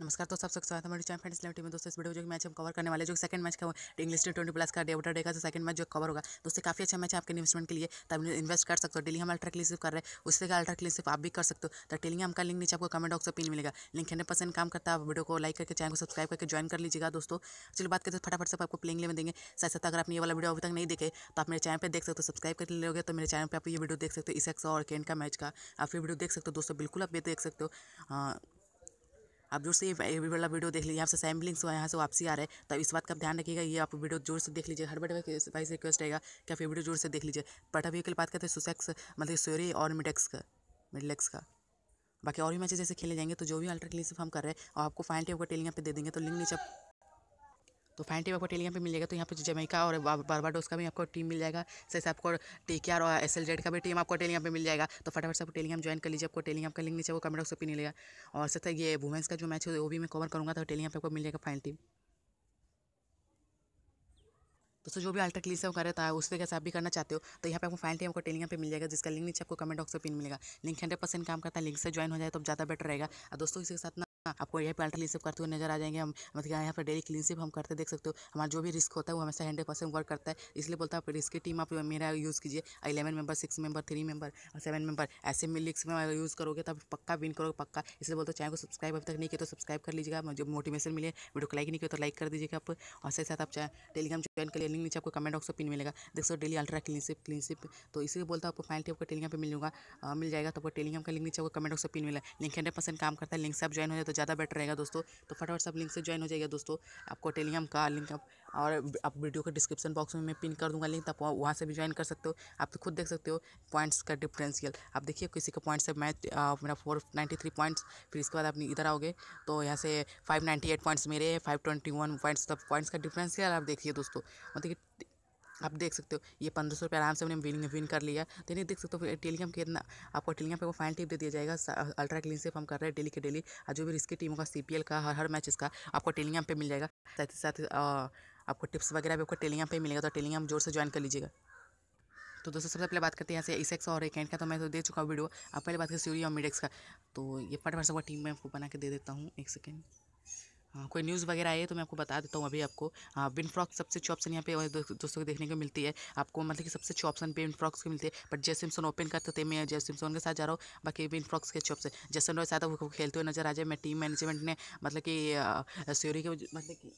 नमस्कार तो सब स्वागत हमारे चैनल फ्रेंड्स टीम में दोस्तों इस वीडियो जो मैच हम कवर करने वाले जो सेकंड मैच का इंग्लिश टी ट्वेंटी प्लस का वोटर डे का सेकंड मैच जो कवर होगा दोस्तों काफी अच्छा मैच है आपके इन्वेस्टमेंट के लिए तब इन्वेस्ट कर सकते हो डेली हम अल्ट्रा क्लिसिप कर रहे हैं उससे अल्ट्रा क्लिसिप आप भी कर सकते हो तो टेली हम का लिंक नीचे आपको कमेंट बॉक्स से पिन मिलेगा लिंक हंड्रेड परसेंट काम करता है वीडियो को लाइक करके चैनल को सब्सक्राइब करके ज्वाइन कर लीजिएगा दोस्तों चलिए बात करते हैं फटाफट से आपको प्लेंग में देंगे साथ साथ अगर आपने ये वाला वीडियो अभी तक नहीं देखे तो आप मेरे चैनल पर देख सकते हो सब्सक्राइब कर लोगे तो मेरे चैनल पर आप ये वीडियो देख सकते हो इसेक्स और केन का मैच का आप ये वीडियो देख सकते हो दोस्तों बिल्कुल आप ये देख सकते हो हाँ, आप जोर से ये वाला वीडियो देख लीजिए यहाँ से सैम्पलिंग्स हुआ यहाँ से वापसी आ रहा है तो इस बात का ध्यान रखिएगा ये आप वीडियो जोर से देख लीजिए हर बड़े भाई से रिक्वेस्ट रहेगा कि आप ये वीडियो जोर से देख लीजिए बट अभी लिए बात करते हैं सुसेक्स मतलब सोरे और मिडेक्स का मिडलेक्स का बाकी और भी मैचेस जैसे खेले जाएंगे तो जो भी अल्ट्रा क्लिस हम कर रहे हैं और आपको फाइनल टेप का टेलिंग यहाँ पे दे देंगे तो लिंक नीचे तो फाइन टीम आपको टेलीग्राम पे मिल जाएगा तो यहाँ पे जमैका और बारबाडोस का भी आपको टीम मिल जाएगा जैसे आपको टी आर और एस एल का भी टीम आपको टेलीग्राम पे मिल जाएगा तो फटाफट से आपको टेलीग्राम ज्वाइन कर लीजिए आपको टेलीग्राम का लिंक नीचे वो कमेंट बॉक्स पर मिलेगा और साथ ये वुमेंस का जो मैच है वो भी मैं कवर करूँगा तो टेलीग्राम पर आपको मिल जाएगा फाइन टीम दोस्तों जो भी अल्ट्रा क्लीस है कर रहा है उस तरीके से आप भी करना चाहते हो तो यहाँ पे आपको फाइन टीम आपको टेलिंग पे मिल जाएगा जिसका लिंक नीचे आपको कमेंट बॉक्स पे पिन मिलेगा लिंक हंड्रेड परसेंट काम करता है लिंक से ज्वाइन हो जाए तो ज़्यादा बेटर रहेगा और दोस्तों इसके साथ ना हाँ, आपको यहाँ पार्टी अल्ट्रा करते हुए नजर आ जाएंगे हम मतलब यहाँ पर डेली क्लीनशिप हम करते देख सकते हो हमारा जो भी रिस्क होता है वो हमेशा हंड्रेड परसेंट वर्क करता है इसलिए बोलता हूँ रिस्की टीम आप मेरा यूज़ कीजिए eleven member six member three member और सेवन मेंबर ऐसे में लिक्स में यूज़ करोगे तब पक्का विन करोगे पक्का इसलिए बोलते चैनल को सब्सक्राइब अभी तक नहीं किया तो सब्सक्राइब कर लीजिएगा जो मोटिवेशन मिले वीडियो को लाइक नहीं किया तो लाइक कर दीजिएगा आप और साथ साथ आप टेलीग्राम ज्वाइन कर लिंक नीचे आपको कमेंट बॉक्स पर पिन मिलेगा देख सकते हो डेली अल्ट्रा क्लीनशिप क्लीनशिप तो इसलिए बोलता हूँ आपको फाइनल आपको टेलीग्राम पर मिलूंगा मिल जाएगा तो आपको टेलीग्राम का लिंक नीचे आपको कमेंट बॉक्स पर पिन मिला लिंक हंड्रेड परसेंट काम करता है लिंक से आप ज्वाइन हो जाए तो ज़्यादा बेटर रहेगा दोस्तों तो फटाफट सब लिंक से ज्वाइन हो जाएगा दोस्तों आपको टेलीग्राम का लिंक आप और आप वीडियो के डिस्क्रिप्शन बॉक्स में मैं पिन कर दूंगा लिंक तो आप वहाँ से भी ज्वाइन कर सकते हो आप तो खुद देख सकते हो पॉइंट्स का डिफरेंशियल आप देखिए किसी का पॉइंट से मैच मेरा फोर नाइन्टी थ्री पॉइंट्स फिर इसके बाद आप इधर आओगे तो यहाँ से फाइव नाइन्टी एट पॉइंट्स मेरे फाइव ट्वेंटी वन पॉइंट्स तब पॉइंट्स का डिफरेंशियल आप देखिए दोस्तों मतलब कि आप देख सकते हो ये पंद्रह सौ रुपये आराम से मैंने विन विन कर लिया तो नहीं देख सकते हो टेलीग्राम के इतना आपको टेलीग्राम पे वो फाइनल टिप दे दिया जाएगा अल्ट्रा क्लीन से हम कर रहे हैं डेली के डेली और जो भी की टीमों का सी का हर हर मैच इसका आपको टेलीग्राम पे मिल जाएगा साथ ही साथ आपको टिप्स वगैरह भी आपको टेलीग्राम पे मिलेगा तो टेलीग्राम जोर से ज्वाइन कर लीजिएगा तो दोस्तों सबसे पहले बात करते हैं यहाँ से इसेक्स और एक एंड का तो मैं तो दे चुका हूँ वीडियो आप पहले बात करते सूर्य और मिडेक्स का तो ये फटाफट सब टीम में आपको बना के दे देता हूँ एक सेकेंड हाँ, कोई न्यूज़ वगैरह आई है तो मैं आपको बता देता हूँ अभी आपको बिन हाँ, फ्रॉक सबसे अच्छी ऑप्शन यहाँ पे दो, दोस्तों को देखने को मिलती है आपको मतलब कि सबसे अच्छी ऑप्शन बिन फ्रॉक्स की मिलती है बट जय सिमसन ओपन करते थे मैं जय सिमसन के साथ जा रहा हूँ बाकी बिन फ्रॉक्स के अच्छे ऑप्शन जैसन रॉय साहब खेलते हुए नजर आ जाए मैं टीम मैनेजमेंट ने मतलब कि सोरी के मतलब कि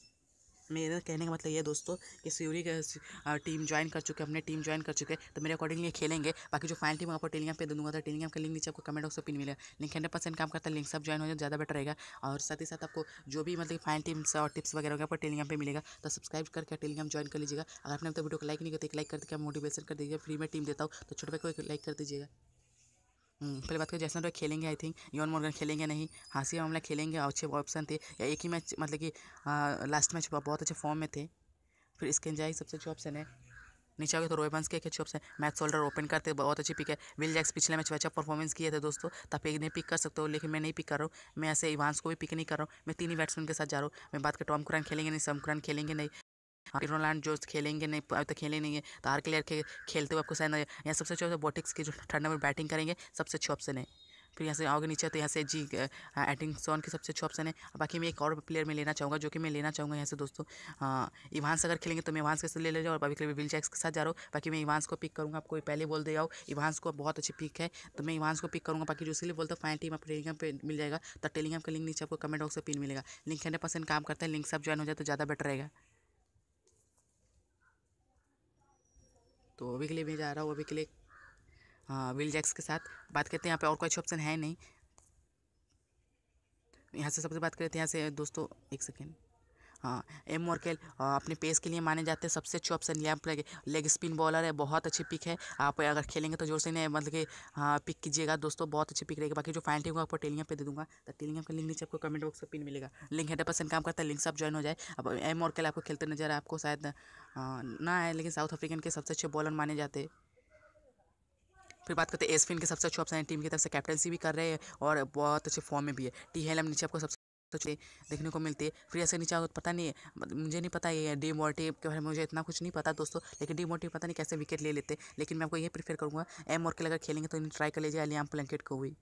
मेरे कहने का मतलब ये दोस्तों कि सीओरी का टीम ज्वाइन कर चुके हैं अपने टीम ज्वाइन कर चुके हैं तो मेरे अकॉर्डिंग ये खेलेंगे बाकी जो फाइनल टीम आपको टेलीग्राम पे दूंगा तो टेलीग्राम का लिंक नीचे आपको कमेंट बॉक्स में पिन मिलेगा लिंक हंड्रेड परसेंट काम करता है लिंक सब ज्वाइन हो जाए ज़्यादा बेटर रहेगा और साथ ही साथ आपको जो भी मतलब फाइनल टीम्स और टिप्स वगैरह होगा आपको टेलीग्राम पर मिलेगा तो सब्सक्राइब करके टेलीग्राम ज्वाइन कर लीजिएगा अगर आपने तो वीडियो को लाइक नहीं करते लाइक करके मोटिवेशन कर दीजिए फ्री में टीम देता हूँ तो छोटे को लाइक कर दीजिएगा हम्म, पहले बात करें तो जैसा खेलेंगे आई थिंक यौन मोर्गन खेलेंगे नहीं हाँसी मामला खेलेंगे और अच्छे ऑप्शन थे या एक ही मैच मतलब कि लास्ट मैच बहुत अच्छे फॉर्म में थे फिर इसके सबसे अच्छे ऑप्शन है नीचे आगे तो रोयंस के एक अच्छे ऑप्शन मैच सोल्डर ओपन करते बहुत अच्छी पिक है विल जैक्स पिछले मैच में अच्छा परफॉर्मेंस किए थे दोस्तों तब एक नहीं पिक कर सकते हो लेकिन मैं नहीं पिक कर रहा हूँ मैं ऐसे इवान्स को भी पिक नहीं कर रहा हूँ मैं तीन ही बैट्समैन के साथ जा रहा हूँ मैं बात कर टॉम कुरान खेलेंगे नहीं सम कुरान खेलेंगे नहीं रोनाल्ड जो खेलेंगे नहीं अब तक खेले नहीं है तो हर प्लेयर के खेलते हुए आपको सहन यहाँ सबसे अच्छे बोटिक्स की जो ठंडा में बैटिंग करेंगे सबसे अच्छे ऑप्शन है फिर यहाँ से आओगे नीचे तो यहाँ से जी एडिंगसॉन की सबसे अच्छे ऑप्शन है बाकी मैं एक और प्लेयर में लेना चाहूँगा जो कि मैं लेना चाहूँगा यहाँ से दोस्तों इवांस अगर खेलेंगे तो मैं इवांस के साथ ले ले जाऊँ और बाकी के विल जैक्स के साथ जा रहा हूँ बाकी मैं इवांस को पिक करूँगा आपको पहले बोल दे जाओ इवांस को बहुत अच्छी पिक है तो मैं इवांस को पिक करूँगा बाकी जो इसलिए बोलता फाइन टीम आप टेलीग्राम पर मिल जाएगा तो टेलीग्राम का लिंक नीचे आपको कमेंट बॉक्स पर पिन मिलेगा लिंक हंड्रेड परसेंट काम करता है लिंक सब ज्वाइन हो जाए तो ज़्यादा बेटर रहेगा तो अभी के लिए मैं जा रहा हूँ अभी के लिए हाँ विल जैक्स के साथ बात करते हैं यहाँ पे और कोई ऑप्शन है नहीं यहाँ से सबसे बात करते हैं यहाँ से दोस्तों एक सेकेंड हाँ एम मोरकेल अपने पेस के लिए माने जाते हैं सबसे अच्छे ऑप्शन लैम्प लेग लेग स्पिन बॉलर है बहुत अच्छी पिक है आप अगर खेलेंगे तो जोर से नहीं मतलब कि पिक हाँ, कीजिएगा दोस्तों बहुत अच्छी पिक रहेगी बाकी जो फाइनल टीम को आपको टेलीग्राम पे दे दूँगा तो टेलीग्राम का लिंक नीचे आपको कमेंट बॉक्स पर पिन मिलेगा लिंक हंड्रेड काम करता है लिंक सब ज्वाइन हो जाए अब एम मोरकेल आपको खेलते नजर आपको शायद ना आए लेकिन साउथ अफ्रीकन के सबसे अच्छे बॉलर माने जाते हैं फिर बात करते हैं एसफिन के सबसे अच्छे ऑप्शन है टीम की तरफ से कैप्टनसी भी कर रहे हैं और बहुत अच्छे फॉर्म में भी है टी हेलम नीचे आपको सबसे तो चीज़ें देखने को मिलती है फिर ऐसे नीचे आओ तो पता नहीं है मतलब मुझे नहीं पता ये डी मोटिव के बारे में मुझे इतना कुछ नहीं पता दोस्तों लेकिन डी मोटिव पता नहीं कैसे विकेट ले लेते लेकिन मैं आपको ये प्रीफर करूँगा एम और के अगर खेलेंगे तो इन्हें ट्राई कर लीजिए अलियाम प्लैंकेट को हुई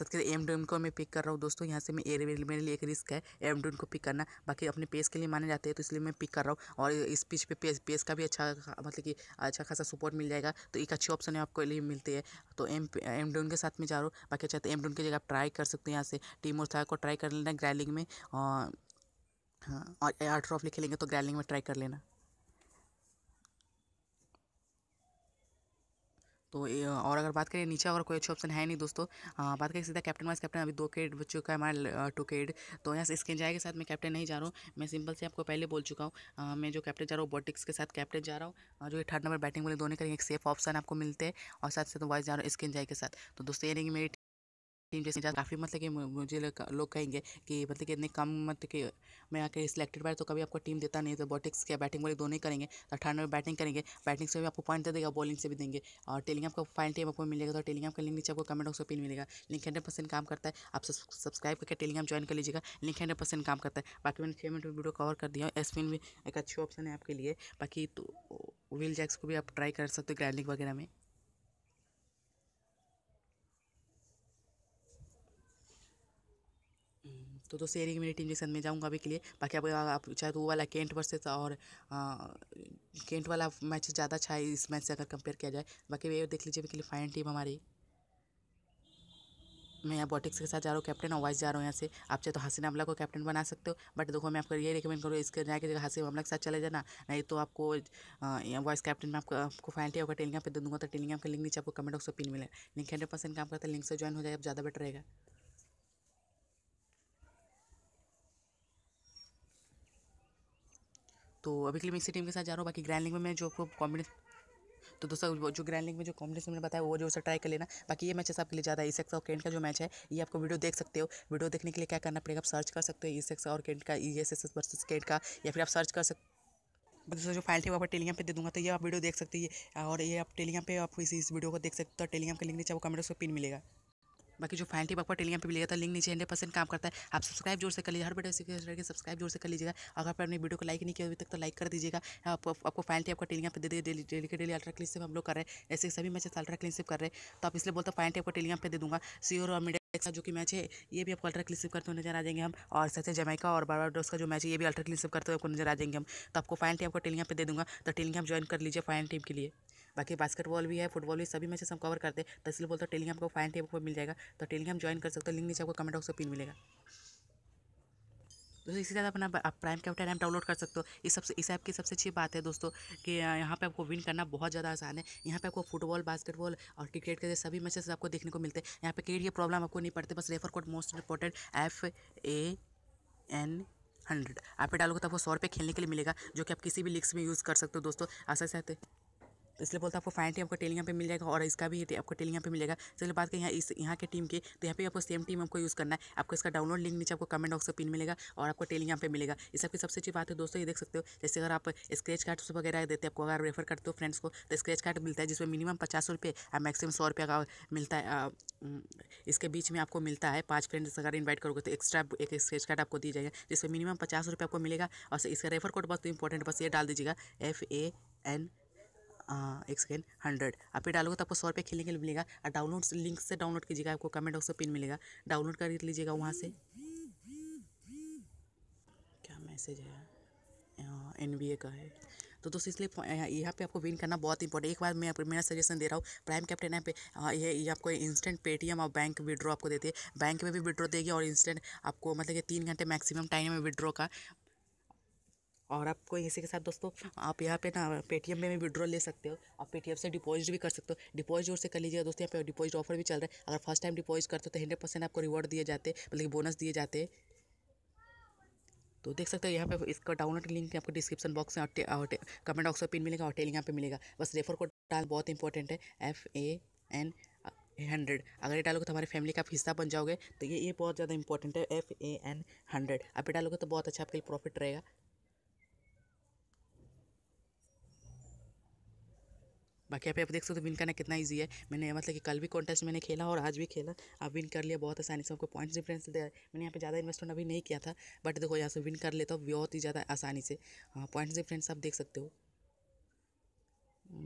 साथ के एम डोन को मैं पिक कर रहा हूँ दोस्तों यहाँ से मैं एयर मेरे लिए एक रिस्क है एम डोन को पिक करना बाकी अपने पेस के लिए माने जाते हैं तो इसलिए मैं पिक कर रहा हूँ और इस पिच पे पेस पेस का भी अच्छा मतलब कि अच्छा खासा सपोर्ट मिल जाएगा तो एक अच्छी ऑप्शन है आपको लिए मिलती है तो एम एम डोन के साथ में जा रहा हूँ बाकी अच्छा तो एम डोन की जगह आप ट्राई कर सकते हैं यहाँ से टीम और था को ट्राई कर लेना ग्रैलिंग में और हाँ और एयर ड्रॉप खेलेंगे तो ग्रैलिंग में ट्राई कर लेना तो और अगर बात करें नीचे अगर कोई अच्छे ऑप्शन है नहीं दोस्तों आ, बात करें सीधा कैप्टन वाइस कैप्टन अभी दो केड बच चुका है हमारे टू केड तो यहाँ से स्किन के साथ मैं कैप्टन नहीं जा रहा हूँ मैं सिंपल से आपको पहले बोल चुका हूँ मैं जो कैप्टन जा रहा हूँ बोटिक्स के साथ कैप्टन जा रहा हूँ जो थर्ड नंबर बैटिंग वाले दोनों करेंगे एक सेफ ऑप्शन आपको मिलते हैं और साथ साथ वाइस तो जा रहा हूँ स्किन जाए के साथ तो दोस्तों ये कि मेरी टीम जैसे काफ़ी मतलब कि मुझे लोग कहेंगे कि मतलब कि इतने कम मतलब कि मैं आके सिलेक्टेड बार तो कभी आपको टीम देता नहीं तो बॉटिक्स के बैटिंग वाले दोनों ही करेंगे तो अठानवे में बैटिंग करेंगे बैटिंग से भी आपको पॉइंट दे देगा बॉलिंग से भी देंगे और टेलिंग आपको फाइनल टीम आपको मिलेगा तो टेलिंग का लिंक नीचे आपको कमेंट बॉक्स में पिन मिलेगा लिंक हंड्रेड परसेंट काम करता है आप सब्सक्राइब करके टेलिंग ज्वाइन कर लीजिएगा लिंक हंड्रेड परसेंट काम करता है बाकी मैंने छः मिनट में वीडियो कवर कर दिया एसपिन भी एक अच्छी ऑप्शन है आपके लिए बाकी तो व्हील जैक्स को भी आप ट्राई कर सकते हो ग्राइंडिंग वगैरह में तो दोस्तों ये रही मेरी टीम जिसमें मैं जाऊँगा अभी के लिए बाकी आप, आप चाहे तो वो वाला केंट वर्सेस और आ, केंट वाला मैच ज़्यादा अच्छा है इस मैच से अगर कंपेयर किया जाए बाकी ये देख लीजिए अभी के लिए फाइन टीम हमारी मैं यहाँ बॉटिक्स के साथ जा रहा हूँ कैप्टन और वाइस जा रहा हूँ यहाँ से आप चाहे तो हसीन अमला को कैप्टन बना सकते हो बट देखो मैं आपको ये रिकमेंड करूँ इसके जाए कि जगह हसीन अमला के साथ चले जाना नहीं तो आपको वाइस कैप्टन में आपको आपको फाइन टी होगा टेलिंग पर दे दूँगा तो टेलीग्राम का लिंक नीचे आपको कमेंट बॉक्स पर पिन मिले लिंक हंड्रेड परसेंट काम करता है लिंक से ज्वाइन हो जाए आप ज़्यादा बेटर रहेगा तो अभी के लिए मैं इसी टीम के साथ जा रहा हूँ बाकी ग्रैंड लिंग में मैं जो आपको कॉम्बिनेशन तो दोस्तों जो ग्रैंड लिंग में जो कॉम्बिनेशन मैंने बताया वो जो ट्राई कर लेना बाकी ये मैचेस आपके लिए ज़्यादा ई सेक्स और केंट का जो मैच है ये आपको वीडियो देख सकते हो वीडियो देखने के लिए क्या करना पड़ेगा आप सर्च कर सकते हो ई सेक्स और कैंट का E S S S versus Kent का या फिर आप सर्च कर सकते दोस्तों जो फाइल थी वहाँ पर टेलीग्राम पे दे दूंगा तो ये आप वीडियो देख सकते हैं और ये आप टेलीग्राम पे आप इस इस वीडियो को देख सकते हो टेलीग्राम का लिंक नीचे वो कमेंट्स को पिन मिलेगा बाकी जो फाइनल टीप आपको टेलीग्राम पर जाता है लिंक नीचे हंड्रेड परसेंट काम करता है आप सब्सक्राइब जोर से कर लीजिए हर वीडियो से सब्सक्राइब जोर से कर लीजिएगा अगर आपने वीडियो को लाइक नहीं किया अभी तक तो लाइक कर दीजिएगा आपको फाइनल थी आपको टेलीग्राम पर दे दिए डेली डेली के डेली अल्ट्रा क्लिन सिप हम लोग कर रहे हैं ऐसे सभी मैचेस अल्ट्रा क्लिन सिप कर रहे हैं तो आप इसलिए बोलते फाइनल थी आपको टेलीग्राम पर दे दूँगा सीओर और मीडिया जो कि मैच है ये भी आपको अल्ट्रा क्लिसिप करते हुए नजर आ जाएंगे हम और सबसे जमैका और बार का जो मैच है ये भी अल्ट्रा क्लिसिप करते हुए आपको नजर आ जाएंगे हम तो आपको फाइन टीम आपको टेलीग्राम पे दे दूंगा तो टेलीग्राम ज्वाइन कर लीजिए फाइन टीम के लिए बाकी बास्केटबॉल भी है फुटबॉल भी सभी मैचेस हम कवर करते हैं तो इसलिए बोलते हैं टेलीग्राम को फाइन टेबल पर मिल जाएगा तो टेलीग्राम ज्वाइन कर सकते हो लिंक नीचे आपको कमेंट बॉक्स में पिन मिलेगा दोस्तों इसी तरह अपना आप प्राइम कैप्टन ऐप डाउनलोड कर सकते हो इस सबसे इस ऐप की सबसे अच्छी बात है दोस्तों कि यहाँ पे आपको विन करना बहुत ज़्यादा आसान है यहाँ पे आपको फुटबॉल बास्केटबॉल और क्रिकेट के सभी मैचेस आपको देखने को मिलते हैं यहाँ पे क्रिकेट के प्रॉब्लम आपको नहीं पड़ते बस refer code most important F A N hundred आप डालोगे तो आपको सौ रुपये खेलने के लिए मिलेगा जो कि आप किसी भी लीग्स में यूज़ कर सकते हो दोस्तों आशा से तो इसलिए बोलता है आपको फाइनली टीम आपको टेल यहाँ पे मिल जाएगा और इसका भी आपको टेल यहाँ पे मिलेगा चलिए बात करें यहाँ इस यहाँ के टीम की तो यहाँ पे आपको सेम टीम आपको यूज़ करना है आपको इसका डाउनलोड लिंक नीचे आपको कमेंट बॉक्स में पिन मिलेगा और आपको टेल यहाँ पे मिलेगा इस सबकी सबसे अच्छी बात है दोस्तों ये देख सकते हो जैसे अगर आप स्क्रेच कार्ड वगैरह देते हैं आपको अगर रेफर करते हो फ्रेंड्स को तो स्क्रेच कार्ड मिलता है जिसमें मिनिमम पचास रुपये और मैक्सिमम सौ रुपये का मिलता है इसके बीच में आपको मिलता है पाँच फ्रेंड्स अगर इन्वाइट करोगे तो एक्स्ट्रा एक स्क्रेच कार्ड आपको दी जाएगा जिसमें मिनिमम पचास रुपये आपको मिलेगा और इसका रेफर कोड बस तो इंपॉर्टेंट बस ये डाल दीजिएगा एफ ए एन एक सेकेंड हंड्रेड आप ही डालोगे तो आपको सौ रुपये खेलने के लिए मिलेगा और डाउनलोड लिंक से डाउनलोड कीजिएगा आपको कमेंट बॉक्स में पिन मिलेगा डाउनलोड कर लीजिएगा वहाँ से क्या मैसेज है एन बी ए का है तो दोस्तों इसलिए यहाँ पे आपको विन करना बहुत इंपॉर्टेंट एक बार मैं मेरा सजेशन दे रहा हूँ प्राइम कैप्टन ऐप ये ये आपको इंस्टेंट पेटीएम और बैंक विड्रॉ आपको देते हैं बैंक में भी विड्रॉ देगी और इंस्टेंट आपको मतलब कि तीन घंटे मैक्सिमम टाइम में विड्रॉ का और आपको इसी के साथ दोस्तों आप यहाँ पे ना पेटीएम में भी विड्रॉ ले सकते हो आप पेटीएम से डिपॉजिट भी कर सकते हो डिपॉजिट से कर लीजिएगा दोस्तों यहाँ पे डिपॉजिट ऑफर भी चल रहा है अगर फर्स्ट टाइम डिपॉजिट करते हो तो हंड्रेड परसेंट आपको रिवॉर्ड दिए जाते हैं मतलब कि बोनस दिए जाते हैं तो देख सकते हो यहाँ पे इसका डाउनलोड लिंक आपको डिस्क्रिप्शन बॉक्स में कमेंट बॉक्स में पिन मिलेगा और टेल यहाँ पे मिलेगा बस रेफर कोड डाल बहुत इंपॉर्टेंट है एफ ए एन हंड्रेड अगर ये डालोगे तो हमारे फैमिली का आप हिस्सा बन जाओगे तो ये ये बहुत ज़्यादा इंपॉर्टेंट है एफ ए एन हंड्रेड आप ये डालोगे तो बहुत अच्छा आपके लिए प्रॉफिट रहेगा बाकी आप देख सकते हो विन तो करना कितना ईजी है मैंने मतलब कि कल भी कॉन्टेस्ट मैंने खेला और आज भी खेला अब विन कर लिया बहुत आसानी से आपको पॉइंट्स डिफरेंस दे मैंने यहाँ पे ज़्यादा इन्वेस्टमेंट अभी नहीं किया था बट देखो यहाँ से विन कर लेता हूँ बहुत ही ज़्यादा आसानी से हाँ पॉइंट्स डिफरेंस आप देख सकते हो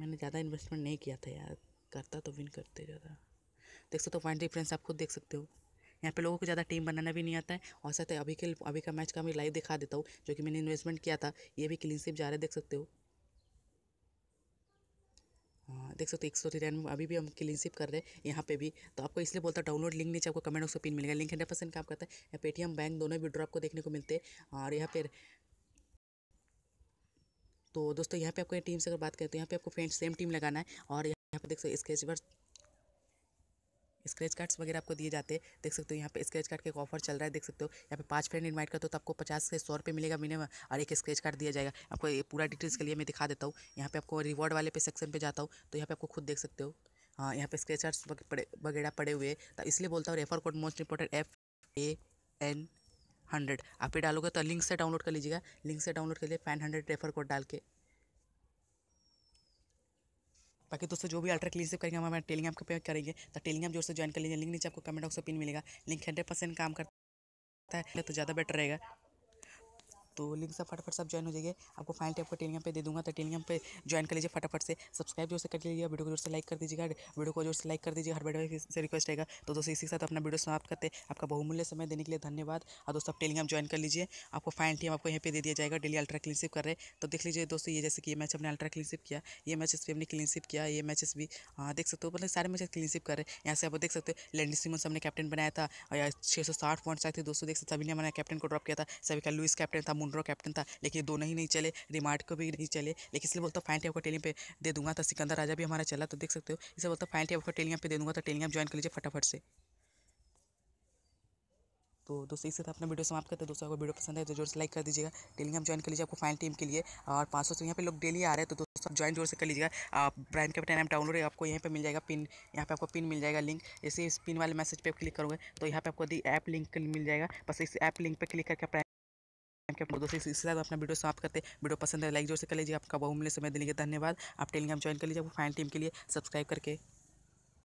मैंने ज़्यादा इन्वेस्टमेंट नहीं किया था यार करता तो विन करते ज़्यादा देख सकते हो पॉइंट डिफरेंस आप खुद देख सकते हो यहाँ पे लोगों को ज़्यादा टीम बनाना भी नहीं आता है और साथ अभी के अभी का मैच का मैं लाइव दिखा देता हूँ जो कि मैंने इन्वेस्टमेंट किया था ये भी क्लीन सिप जा रहा है देख सकते हो हाँ, देख सकते एक सौ तिरानवे अभी भी हम क्लीनशिप कर रहे हैं यहाँ पे भी तो आपको इसलिए बोलता है डाउनलोड लिंक नीचे आपको कमेंट उसको पिन मिलेगा लिंक हंड्रेड परसेंट काम करता है यहाँ पेटीएम बैंक दोनों भी ड्रॉप को देखने को मिलते हैं और यहाँ पर तो दोस्तों यहाँ पे आपको टीम से अगर बात करें तो यहाँ पे आपको फ्रेंड सेम टीम लगाना है और यहाँ पे देख सकते स्केच वर्क स्क्रैच कार्ड्स वगैरह आपको दिए जाते हैं देख सकते हो यहाँ पे स्क्रैच कार्ड का एक ऑफर चल रहा है देख सकते हो यहाँ पे पाँच फ्रेंड इन्वाइट करते हो तो आपको पचास से सौ रुपये मिलेगा मिनिमम और एक स्क्रैच कार्ड दिया जाएगा आपको ये पूरा डिटेल्स के लिए मैं दिखा देता हूँ यहाँ पे आपको रिवॉर्ड वाले पे सेक्शन पर जाता हूँ तो यहाँ पे आपको खुद देख सकते हो हाँ यहाँ पे कार्ड्स वगैरह पड़े हुए तो इसलिए बोलता हूँ refer code most important F A N hundred आप ये डालोगे तो लिंक से डाउनलोड कर लीजिएगा लिंक से डाउनलोड कर लिए फाइन हंड्रेड रेफर कोड डाल के बाकी दोस्तों जो भी अल्ट्रा क्लिन से करेंगे हम हमारे टेलीग्राम पे करेंगे तो टेलिंग जोर से ज्वाइन कर लीजिए लिंक नीचे आपको कमेंट बॉक्स में पिन मिलेगा लिंक हंड्रेड परसेंट काम करता है तो ज़्यादा बेटर रहेगा तो लिंक से फटाफट सब ज्वाइन हो जाइए आपको फाइनल टाइप का टेलीग्राम पे दे दूँगा तो टेलीग्राम पे ज्वाइन कर लीजिए फटाफट से सब्सक्राइब जोर से कर लीजिए वीडियो को जोर से लाइक कर दीजिएगा वीडियो को जोर से लाइक कर दीजिए हर वीडियो से रिक्वेस्ट रहेगा तो दोस्तों इसी के साथ अपना वीडियो समाप्त करते आपका बहुमूल्य समय देने के लिए धन्यवाद और दोस्तों आप टेलीग्राम ज्वाइन कर लीजिए आपको फाइनल टीम आपको यहाँ पे दे दिया जाएगा डेली अल्ट्रा क्लिनशिप कर रहे तो देख लीजिए दोस्तों ये जैसे कि ये मैच हमने अल्ट्रा क्लिनशिप किया ये मैचेस भी हमने क्लिनशिप किया ये मैचेस भी हाँ, देख सकते हो मतलब सारे मैचेस क्लिनशिप कर रहे हैं यहाँ से आप देख सकते हो लैंडी सिमन हमने कैप्टन बनाया था छः सौ साठ पॉइंट आए थे दोस्तों देख सकते सभी ने हमारे कैप्टन को ड्रॉप किया था सभी का लुइस कैप्टन था मुंड्रो कैप्टन था लेकिन दोनों ही नहीं चले रिमार्ट को भी नहीं चले लेकिन इसलिए बोलता फाइन टेप का टेलिंग पे दे दूंगा था तो सिकंदर राजा भी हमारा चला तो देख सकते हो इसे बोलता फाइन टेप का टेलिंग पे दे दूंगा तो टेलिंग ज्वाइन कर लीजिए फटाफट से तो दोस्तों इसके साथ अपना वीडियो समाप्त करते हैं दोस्तों अगर वीडियो पसंद है तो जोर से लाइक कर दीजिएगा टेलिंग ज्वाइन कर लीजिए आपको फाइन टीम के लिए और पाँच सौ से यहाँ पे लोग डेली आ रहे हैं तो दोस्तों आप ज्वाइन जोर से कर लीजिएगा आप ब्रांड कैप्टन एम डाउनलोड आपको यहाँ पे मिल जाएगा पिन यहाँ पे आपको पिन मिल जाएगा लिंक इसी इस पिन वाले मैसेज पर क्लिक करोगे तो यहाँ पे आपको दी ऐप लिंक मिल जाएगा बस इस ऐप लिंक पर क्लिक करके टेलीग्राम के दोस्तों इसके साथ अपना वीडियो समाप्त करते हैं वीडियो पसंद है लाइक जोर से कर लीजिए आपका बहुमूल्य समय देने के धन्यवाद आप टेलीग्राम ज्वाइन कर लीजिए आपको फाइन टीम के लिए सब्सक्राइब करके